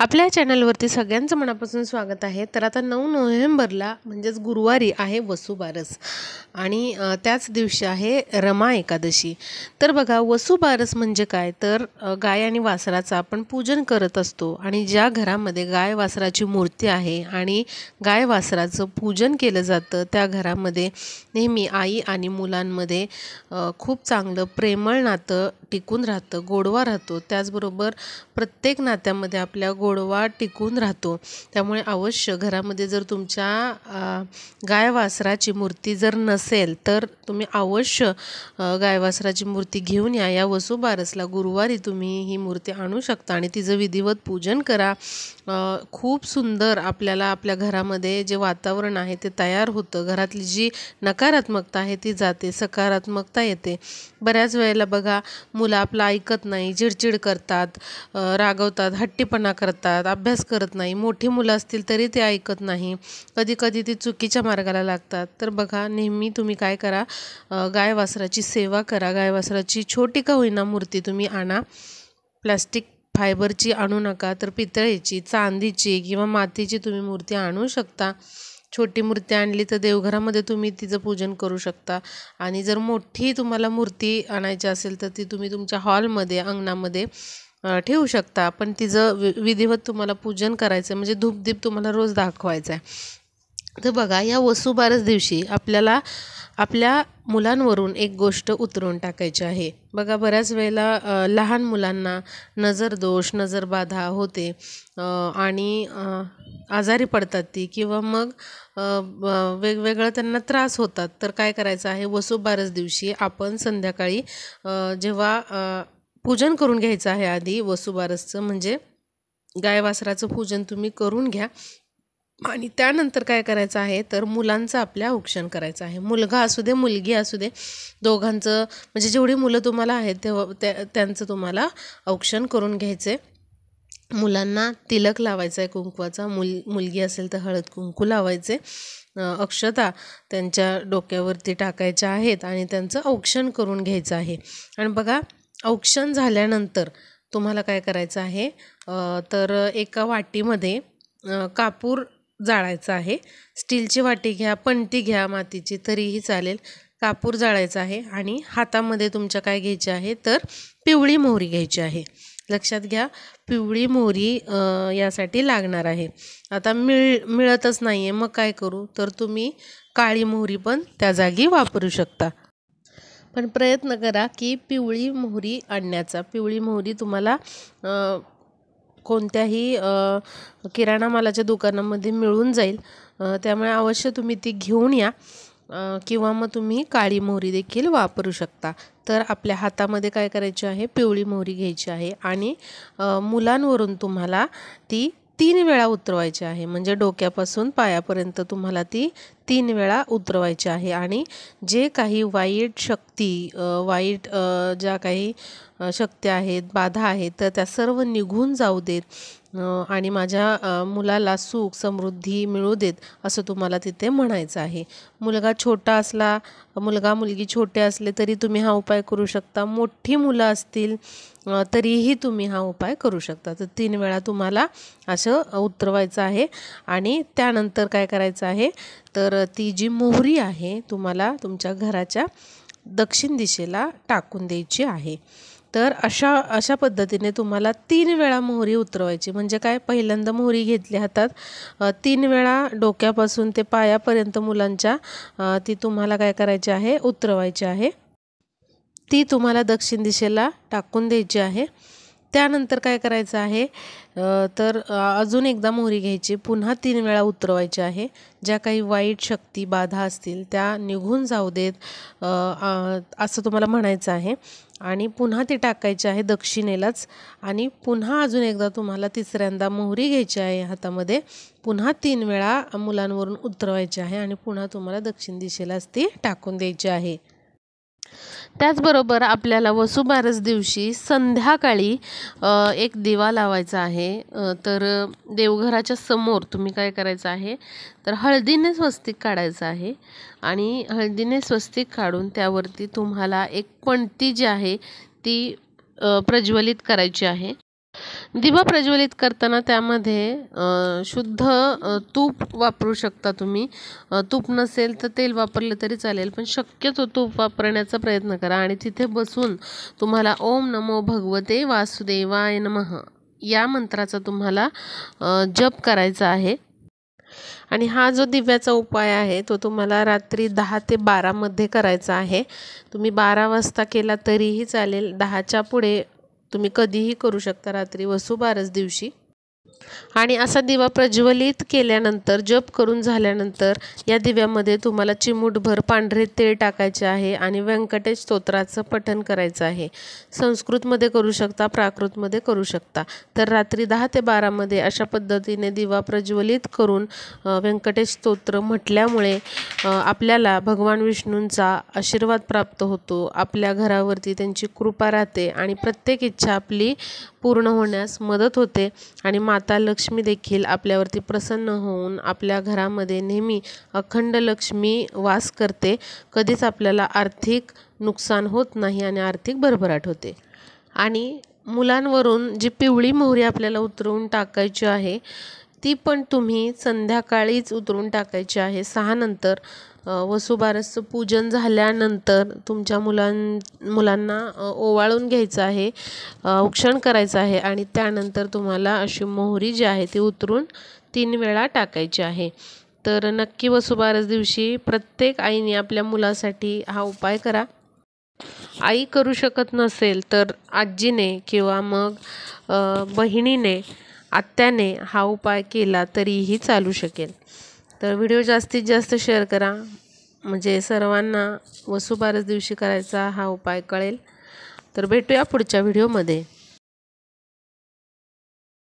आपल्या चॅनलवरती सगळ्यांचं मनापासून स्वागत आहे तर आता नऊ नोव्हेंबरला म्हणजेच गुरुवारी आहे वसुबारस आणि त्याच दिवशी आहे रमा एकादशी तर बघा वसुबारस म्हणजे काय तर गाय आणि वासराचं आपण पूजन करत असतो आणि ज्या घरामध्ये गाय वासराची मूर्ती आहे आणि गाय वासराचं पूजन केलं जातं त्या घरामध्ये नेहमी आई आणि मुलांमध्ये खूप चांगलं प्रेमळ नातं टिकून राहतं गोडवा राहतो त्याचबरोबर प्रत्येक नात्यामध्ये आपल्या गोडवा टिकून राहतो त्यामुळे अवश्य घरामध्ये जर तुमच्या गायवासराची मूर्ती जर नसेल तर तुम्ही अवश्य गायवासराची मूर्ती घेऊन या या वसुबारसला गुरुवारी तुम्ही ही मूर्ती आणू शकता आणि तिचं विधिवत पूजन करा खूप सुंदर आपल्याला आपल्या घरामध्ये जे वातावरण आहे ते तयार होतं घरातली जी नकारात्मकता आहे ती जाते सकारात्मकता येते बऱ्याच वेळेला बघा मुलं आपलं ऐकत नाही चिडचिड करतात रागवतात हट्टीपणा करतात अभ्यास करत नाही मोठी मुलं असतील तरी ते ऐकत नाही कधी कधी ती चुकीच्या मार्गाला लागतात तर बघा नेहमी तुम्ही काय करा गायवासराची सेवा करा गायवासराची छोटी का होईना मूर्ती तुम्ही आणा प्लॅस्टिक फायबरची आणू नका तर पितळेची चांदीची किंवा मातीची तुम्ही मूर्ती आणू शकता छोटी मूर्ती आणली तर देवघरामध्ये तुम्ही तिचं पूजन करू शकता आणि जर मोठी तुम्हाला मूर्ती आणायची असेल तर ती तुम्ही तुमच्या हॉलमध्ये अंगणामध्ये ठेवू शकता पण तिचं वि विधिवत तुम्हाला पूजन करायचं आहे म्हणजे धूपदीप तुम्हाला रोज दाखवायचा आहे तर बघा या वसुबारस दिवशी आपल्याला आपल्या मुलांवरून एक गोष्ट उतरून टाकायची आहे बघा बऱ्याच वेळेला लहान मुलांना नजर दोष नजरबाधा होते आणि आजारी पडतात ती किंवा मग वेगवेगळं त्यांना त्रास होतात तर काय करायचं आहे वसुबारस दिवशी आपण संध्याकाळी जेव्हा पूजन करून घ्यायचं आहे आधी वसुबारसचं म्हणजे गायवासराचं पूजन तुम्ही करून घ्या आणि त्यानंतर काय करायचं आहे तर मुलांचं आपल्या औक्षण करायचं आहे मुलगा असू दे मुलगी असू दे दोघांचं म्हणजे जेवढी मुलं तुम्हाला आहेत तेव्हा त्यांचं तुम्हाला औक्षण करून घ्यायचे मुलांना तिलक लावायचा आहे कुंकवाचा मुल मुलगी असेल तर हळद कुंकू लावायचे अक्षता त्यांच्या डोक्यावरती टाकायच्या आहेत आणि त्यांचं औक्षण करून घ्यायचं आहे आणि बघा औक्षण झाल्यानंतर तुम्हाला काय करायचं आहे तर एका वाटीमध्ये कापूर जाळायचा आहे स्टीलची वाटी घ्या पणती घ्या मातीची तरीही चालेल कापूर जाळायचा आहे आणि हातामध्ये तुमच्या काय घ्यायचे आहे तर पिवळी मोहरी घ्यायची आहे लक्षात घ्या पिवळी मोहरी यासाठी लागणार आहे आता मिळ मिळतच नाही आहे मग काय करू तर तुम्ही काळी मोहरी पण त्या जागी वापरू शकता पण प्रयत्न करा की पिवळी मोहरी आणण्याचा पिवळी मोहरी तुम्हाला कोणत्याही किराणा मालाच्या दुकानामध्ये मिळून जाईल त्यामुळे अवश्य तुम्ही ती घेऊन या किंवा मग तुम्ही काळी मोहरी देखील वापरू शकता तर आपल्या हातामध्ये काय करायची आहे पिवळी मोहरी घ्यायची आहे आणि मुलांवरून तुम्हाला ती तीन वेळा उतरवायची आहे म्हणजे डोक्यापासून पायापर्यंत तुम्हाला ती तीन वेळा उतरवायचे आहे आणि जे काही वाईट शक्ती वाईट ज्या काही शक्ती आहेत बाधा आहेत तर त्या सर्व निघून जाऊ देत आणि माझ्या मुलाला सुख समृद्धी मिळू देत असं तुम्हाला तिथे म्हणायचं आहे मुलगा छोटा असला मुलगा मुलगी छोटे असले तरी तुम्ही हा उपाय करू शकता मोठी मुलं असतील तरीही तुम्ही हा उपाय करू शकता तर तीन वेळा तुम्हाला असं उतरवायचं आहे आणि त्यानंतर काय करायचं आहे तर ती जी मोहरी आहे तुम्हाला तुमच्या घराच्या दक्षिण दिशेला टाकून द्यायची आहे तर अशा अशा पद्धतीने तुम्हाला तीन वेळा मोहरी उतरवायची म्हणजे काय पहिल्यांदा मोहरी घेतली हातात तीन वेळा डोक्यापासून ते पायापर्यंत मुलांच्या ती तुम्हाला काय करायची आहे उतरवायची आहे ती तुम्हाला दक्षिण दिशेला टाकून द्यायची आहे त्यानंतर काय करायचं आहे तर अजून एकदा मोहरी घ्यायची पुन्हा तीन वेळा उतरवायची आहे ज्या काही वाईट शक्ती बाधा असतील त्या निघून जाऊ देत असं तुम्हाला म्हणायचं आहे आणि पुन्हा ती टाकायची आहे दक्षिणेलाच आणि पुन्हा अजून एकदा तुम्हाला तिसऱ्यांदा मोहरी घ्यायची आहे हातामध्ये पुन्हा तीन वेळा मुलांवरून उतरवायची आहे आणि पुन्हा तुम्हाला दक्षिण दिशेलाच ती टाकून द्यायची आहे त्याचबरोबर आपल्याला वसुबारस दिवशी संध्याकाळी एक दिवा लावायचा आहे तर देवघराच्या समोर तुम्ही काय करायचं आहे तर हळदीने स्वस्तिक काढायचं आहे आणि हळदीने स्वस्तिक काढून त्यावरती तुम्हाला एक पणती जी आहे ती प्रज्वलित करायची आहे दिवा प्रज्वलित करताना त्यामध्ये शुद्ध तूप वापरू शकता तुम्ही तूप नसेल तर तेल वापरलं तरी चालेल पण शक्यतो तूप वापरण्याचा प्रयत्न करा आणि तिथे बसून तुम्हाला ओम नमो भगवते वासुदेवाय नमः या मंत्राचा तुम्हाला जप करायचा आहे आणि हा जो दिव्याचा उपाय आहे तो तुम्हाला रात्री दहा ते बारामध्ये करायचा आहे तुम्ही बारा वाजता केला तरीही चालेल दहाच्या पुढे तुम्ही कधीही करू शकता रात्री वसुबारस दिवशी आणि असा दिवा प्रज्वलित केल्यानंतर जप करून झाल्यानंतर या दिव्यामध्ये तुम्हाला चिमूटभर पांढरे तेल टाकायचे आहे आणि व्यंकटेश स्तोत्राचं पठण करायचं आहे संस्कृतमध्ये करू शकता प्राकृतमध्ये करू शकता तर रात्री दहा ते बारामध्ये अशा पद्धतीने दिवा प्रज्वलित करून व्यंकटेश स्तोत्र म्हटल्यामुळे आपल्याला भगवान विष्णूंचा आशीर्वाद प्राप्त होतो आपल्या घरावरती त्यांची कृपा राहते आणि प्रत्येक इच्छा आपली पूर्ण होण्यास मदत होते आणि मात माता लक्ष्मी देखील आपल्यावरती प्रसन्न होऊन आपल्या घरामध्ये नेहमी अखंड लक्ष्मी वास करते कधीच आपल्याला आर्थिक नुकसान होत नाही आणि आर्थिक भरभराट होते आणि मुलांवरून जी पिवळी मोहरी आपल्याला उतरवून टाकायची आहे ती पण तुम्ही संध्याकाळीच उतरून टाकायची आहे सहा नंतर वसुबारसचं पूजन झाल्यानंतर तुमच्या मुलां मुलांना ओवाळून घ्यायचं आहे उक्षण करायचं आहे आणि त्यानंतर तुम्हाला अशी मोहरी जी आहे ती उतरून तीन वेळा टाकायची आहे तर नक्की वसुबारस दिवशी प्रत्येक आईने आपल्या मुलासाठी हा उपाय करा आई करू शकत नसेल तर आजीने किंवा मग बहिणीने आत्याने हा उपाय केला तरीही चालू शकेल तर व्हिडिओ जास्तीत जास्त शेअर करा म्हणजे सर्वांना वसुबारस दिवशी करायचा हा उपाय कळेल तर भेटूया पुढच्या व्हिडिओमध्ये